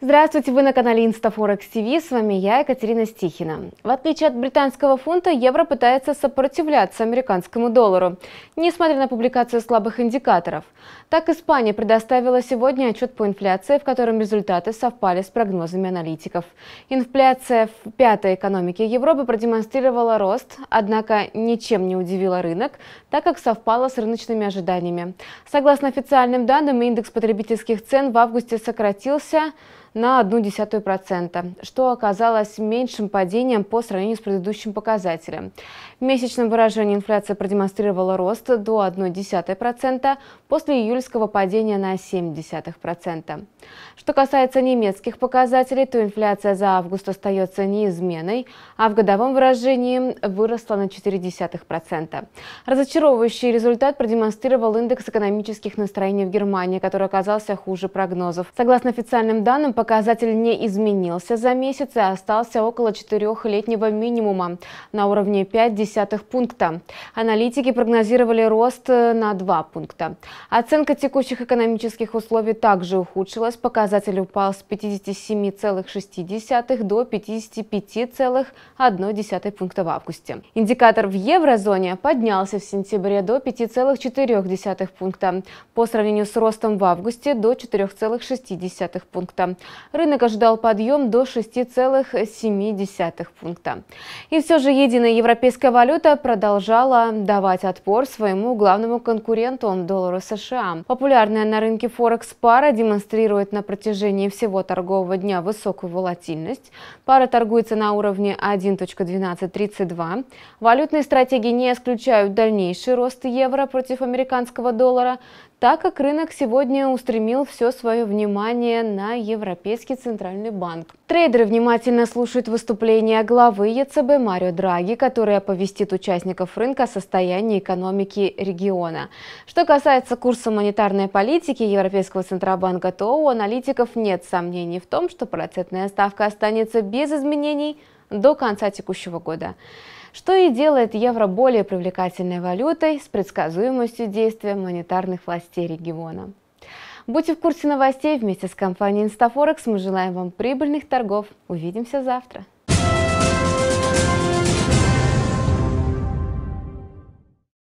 Здравствуйте, вы на канале InstaForex TV, с вами я, Екатерина Стихина. В отличие от британского фунта, евро пытается сопротивляться американскому доллару, несмотря на публикацию слабых индикаторов. Так, Испания предоставила сегодня отчет по инфляции, в котором результаты совпали с прогнозами аналитиков. Инфляция в пятой экономике Европы продемонстрировала рост, однако ничем не удивила рынок, так как совпала с рыночными ожиданиями. Согласно официальным данным, индекс потребительских цен в августе сократился на 0,1%, что оказалось меньшим падением по сравнению с предыдущим показателем. В месячном выражении инфляция продемонстрировала рост до 0,1% после июльского падения на 0,7%. Что касается немецких показателей, то инфляция за август остается неизменной, а в годовом выражении выросла на 0,4%. Разочаровывающий результат продемонстрировал индекс экономических настроений в Германии, который оказался хуже прогнозов. Согласно официальным данным, показатель не изменился за месяц и остался около четырехлетнего минимума на уровне 0,5 пункта. Аналитики прогнозировали рост э, на 2 пункта. Оценка текущих экономических условий также ухудшилась. Показатель упал с 57,6 до 55,1 пункта в августе. Индикатор в еврозоне поднялся в сентябре до 5,4 пункта по сравнению с ростом в августе до 4,6 пункта. Рынок ожидал подъем до 6,7 пункта. И все же единая европейская валюта продолжала давать отпор своему главному конкуренту – доллару США. Популярная на рынке Форекс пара демонстрирует на протяжении всего торгового дня высокую волатильность. Пара торгуется на уровне 1.1232. Валютные стратегии не исключают дальнейший рост евро против американского доллара – так как рынок сегодня устремил все свое внимание на Европейский центральный банк. Трейдеры внимательно слушают выступление главы ЕЦБ Марио Драги, который оповестит участников рынка о состоянии экономики региона. Что касается курса монетарной политики Европейского центробанка, то у аналитиков нет сомнений в том, что процентная ставка останется без изменений до конца текущего года что и делает евро более привлекательной валютой с предсказуемостью действия монетарных властей региона. Будьте в курсе новостей вместе с компанией InstaForex. Мы желаем вам прибыльных торгов. Увидимся завтра.